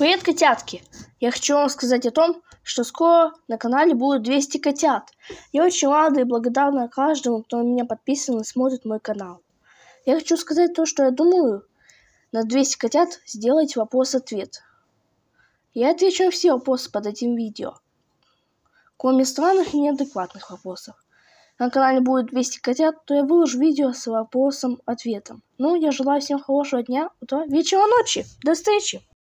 Привет, котятки! Я хочу вам сказать о том, что скоро на канале будет 200 котят. Я очень рада и благодарна каждому, кто на меня подписан и смотрит мой канал. Я хочу сказать то, что я думаю. На 200 котят сделать вопрос-ответ. Я отвечу на все вопросы под этим видео, кроме странных и неадекватных вопросов. На канале будет 200 котят, то я выложу видео с вопросом-ответом. Ну, я желаю всем хорошего дня, утра, вечера, ночи. До встречи!